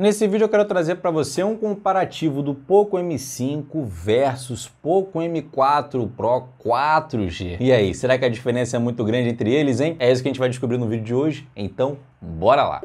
Nesse vídeo eu quero trazer para você um comparativo do Poco M5 versus Poco M4 Pro 4G. E aí, será que a diferença é muito grande entre eles, hein? É isso que a gente vai descobrir no vídeo de hoje, então bora lá!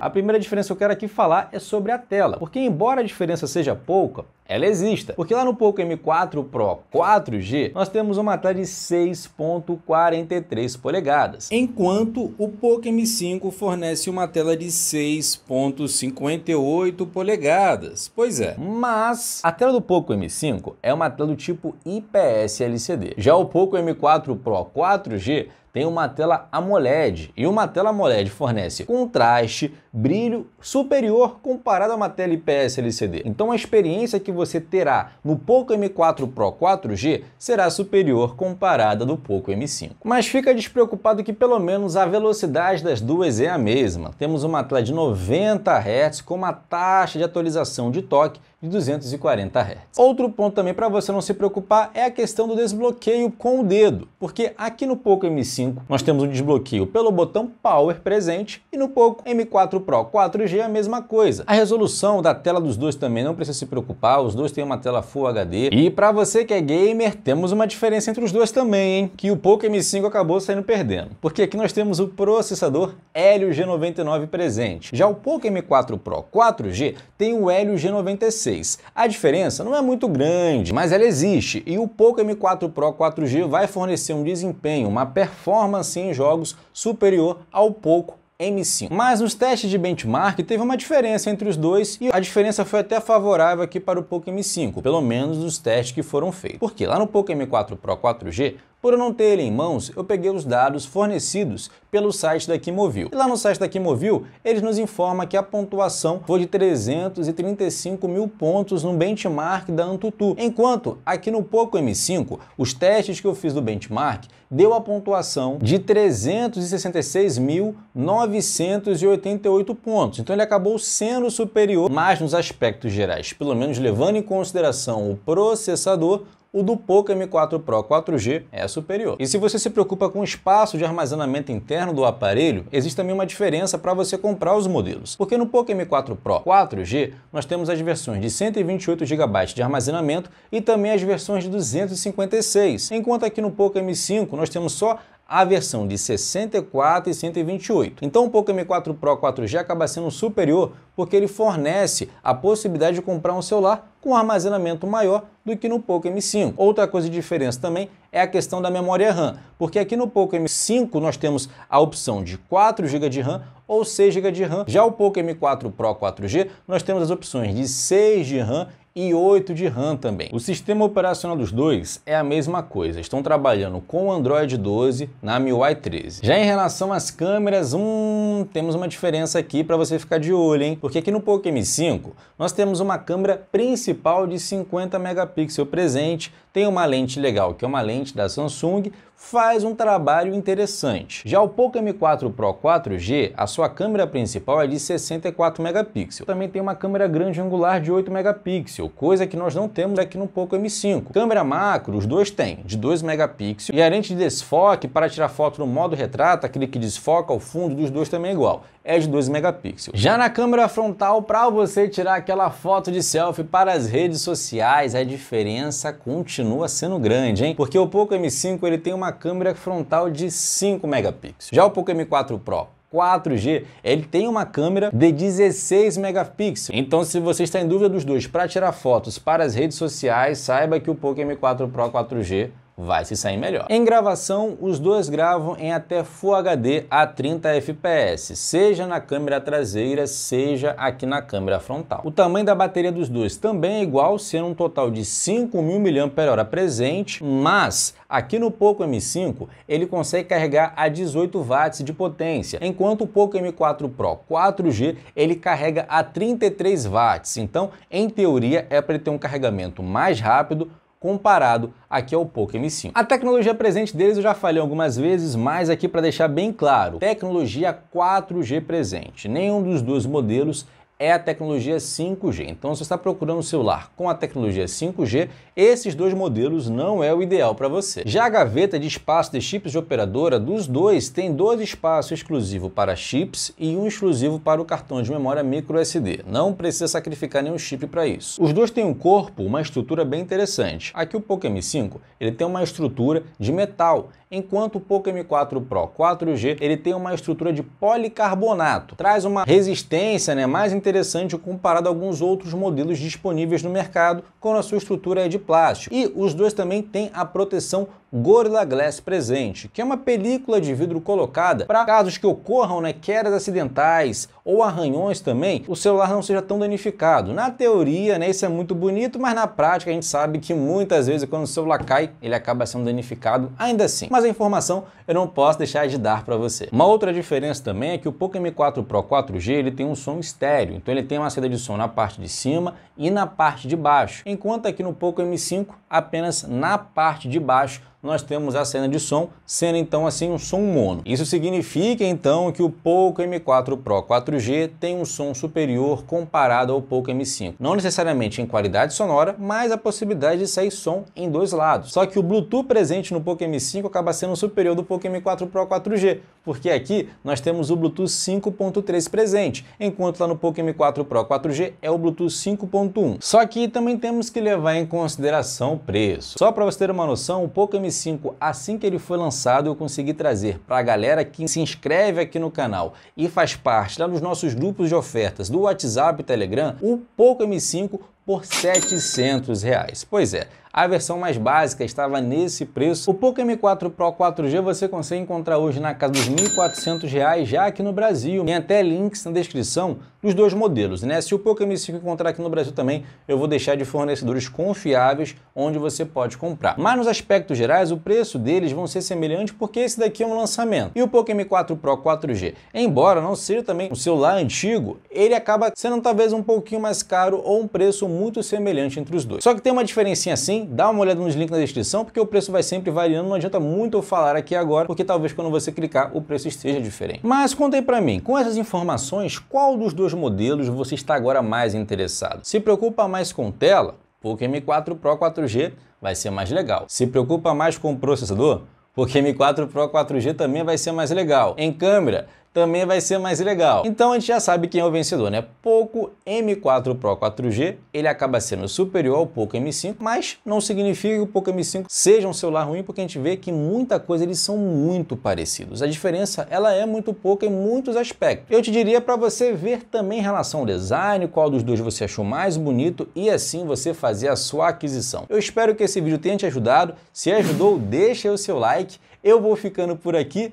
A primeira diferença que eu quero aqui falar é sobre a tela, porque embora a diferença seja pouca, ela exista. Porque lá no Poco M4 Pro 4G, nós temos uma tela de 6.43 polegadas, enquanto o Poco M5 fornece uma tela de 6.58 polegadas. Pois é, mas a tela do Poco M5 é uma tela do tipo IPS LCD. Já o Poco M4 Pro 4G tem uma tela AMOLED e uma tela AMOLED fornece contraste, brilho superior comparado a uma tela IPS LCD. Então a experiência que você terá no Poco M4 Pro 4G será superior comparada do Poco M5. Mas fica despreocupado que pelo menos a velocidade das duas é a mesma. Temos uma tela de 90 Hz com uma taxa de atualização de toque de 240 Hz. Outro ponto também para você não se preocupar é a questão do desbloqueio com o dedo, porque aqui no Poco M5 nós temos um desbloqueio pelo botão Power presente e no Poco M4 Pro 4G a mesma coisa. A resolução da tela dos dois também não precisa se preocupar, os dois têm uma tela Full HD. E para você que é gamer, temos uma diferença entre os dois também, hein? Que o Poco M5 acabou saindo perdendo. Porque aqui nós temos o processador Helio G99 presente. Já o Poco M4 Pro 4G tem o Helio G96. A diferença não é muito grande, mas ela existe. E o Poco M4 Pro 4G vai fornecer um desempenho, uma performance em jogos superior ao Poco M5. Mas nos testes de benchmark teve uma diferença entre os dois e a diferença foi até favorável aqui para o Poco M5, pelo menos nos testes que foram feitos. Porque lá no Poco M4 Pro 4G, por eu não ter ele em mãos, eu peguei os dados fornecidos pelo site da Kimovil. E lá no site da Kimovil, eles nos informam que a pontuação foi de 335 mil pontos no benchmark da Antutu, enquanto aqui no Poco M5, os testes que eu fiz do benchmark deu a pontuação de 366.988 pontos. Então ele acabou sendo superior, mas nos aspectos gerais, pelo menos levando em consideração o processador, o do Poco M4 Pro 4G é superior. E se você se preocupa com o espaço de armazenamento interno do aparelho, existe também uma diferença para você comprar os modelos. Porque no Poco M4 Pro 4G, nós temos as versões de 128 GB de armazenamento e também as versões de 256, enquanto aqui no Poco M5 nós temos só a versão de 64 e 128. Então o Poco M4 Pro 4G acaba sendo superior porque ele fornece a possibilidade de comprar um celular com um armazenamento maior do que no Poco M5. Outra coisa de diferença também é a questão da memória RAM, porque aqui no Poco M5 nós temos a opção de 4 GB de RAM ou 6 GB de RAM. Já o Poco M4 Pro 4G nós temos as opções de 6 de RAM e 8 de RAM também. O sistema operacional dos dois é a mesma coisa, estão trabalhando com o Android 12 na MIUI 13. Já em relação às câmeras, hum, temos uma diferença aqui para você ficar de olho, hein? Porque aqui no Poco M5 nós temos uma câmera principal de 50 megapixels presente, tem uma lente legal, que é uma lente da Samsung, faz um trabalho interessante. Já o Poco M4 Pro 4G, a sua câmera principal é de 64 megapixels. Também tem uma câmera grande angular de 8 megapixels coisa que nós não temos aqui no Poco M5. Câmera macro, os dois têm, de 2 megapixels, e a lente de desfoque para tirar foto no modo retrato, aquele que desfoca o fundo dos dois também é igual, é de 2 megapixels. Já na câmera frontal, para você tirar aquela foto de selfie para as redes sociais, a diferença continua sendo grande, hein? Porque o Poco M5 ele tem uma câmera frontal de 5 megapixels. Já o Poco M4 Pro 4G, ele tem uma câmera de 16 megapixels. Então, se você está em dúvida dos dois para tirar fotos para as redes sociais, saiba que o Poco M4 Pro 4G vai se sair melhor. Em gravação, os dois gravam em até Full HD a 30 fps, seja na câmera traseira, seja aqui na câmera frontal. O tamanho da bateria dos dois também é igual, sendo um total de 5.000 mAh presente, mas aqui no Poco M5 ele consegue carregar a 18 watts de potência, enquanto o Poco M4 Pro 4G ele carrega a 33 watts. Então, em teoria, é para ele ter um carregamento mais rápido, comparado aqui ao Poco M5. A tecnologia presente deles eu já falei algumas vezes, mas aqui para deixar bem claro, tecnologia 4G presente. Nenhum dos dois modelos é a tecnologia 5G. Então, se você está procurando um celular com a tecnologia 5G, esses dois modelos não é o ideal para você. Já a gaveta de espaço de chips de operadora dos dois tem dois espaços exclusivo para chips e um exclusivo para o cartão de memória microSD. Não precisa sacrificar nenhum chip para isso. Os dois têm um corpo, uma estrutura bem interessante. Aqui o Poco M5 ele tem uma estrutura de metal, enquanto o Poco M4 Pro 4G ele tem uma estrutura de policarbonato. Traz uma resistência né, mais interessante interessante comparado a alguns outros modelos disponíveis no mercado, quando a sua estrutura é de plástico. E os dois também têm a proteção Gorilla Glass presente, que é uma película de vidro colocada para casos que ocorram né, quedas acidentais ou arranhões também, o celular não seja tão danificado. Na teoria, né, isso é muito bonito, mas na prática a gente sabe que muitas vezes quando o celular cai, ele acaba sendo danificado ainda assim. Mas a informação eu não posso deixar de dar para você. Uma outra diferença também é que o Poco M4 Pro 4G ele tem um som estéreo, então ele tem uma saída de som na parte de cima e na parte de baixo, enquanto aqui no Poco M5 apenas na parte de baixo nós temos a cena de som, sendo então assim um som mono. Isso significa então que o Poco M4 Pro 4G tem um som superior comparado ao Poco M5. Não necessariamente em qualidade sonora, mas a possibilidade de sair som em dois lados. Só que o Bluetooth presente no Poco M5 acaba sendo superior do Poco M4 Pro 4G, porque aqui nós temos o Bluetooth 5.3 presente, enquanto lá no Poco M4 Pro 4G é o Bluetooth 5.1. Só que também temos que levar em consideração o preço. Só para você ter uma noção, o Poco M iPhone 5, assim que ele foi lançado, eu consegui trazer para a galera que se inscreve aqui no canal e faz parte lá nos nossos grupos de ofertas do WhatsApp e Telegram, o Poco M5 por 700. Reais. Pois é, a versão mais básica estava nesse preço. O Poco M4 Pro 4G você consegue encontrar hoje na casa dos R$ 1.400 já aqui no Brasil. Tem até links na descrição dos dois modelos, né? Se o Poco M5 encontrar aqui no Brasil também, eu vou deixar de fornecedores confiáveis onde você pode comprar. Mas nos aspectos gerais, o preço deles vão ser semelhantes porque esse daqui é um lançamento. E o Poco M4 Pro 4G, embora não seja também um celular antigo, ele acaba sendo talvez um pouquinho mais caro ou um preço muito semelhante entre os dois. Só que tem uma diferencinha assim Dá uma olhada nos links na descrição, porque o preço vai sempre variando, não adianta muito eu falar aqui agora, porque talvez quando você clicar o preço esteja diferente. Mas contei para mim, com essas informações, qual dos dois modelos você está agora mais interessado? Se preocupa mais com tela? Poco M4 Pro 4G vai ser mais legal. Se preocupa mais com processador? Porque M4 Pro 4G também vai ser mais legal. Em câmera, também vai ser mais legal. Então a gente já sabe quem é o vencedor, né? Poco M4 Pro 4G, ele acaba sendo superior ao Poco M5, mas não significa que o Poco M5 seja um celular ruim, porque a gente vê que muita coisa eles são muito parecidos. A diferença, ela é muito pouca em muitos aspectos. Eu te diria para você ver também em relação ao design, qual dos dois você achou mais bonito e assim você fazer a sua aquisição. Eu espero que esse vídeo tenha te ajudado. Se ajudou, deixa o seu like. Eu vou ficando por aqui.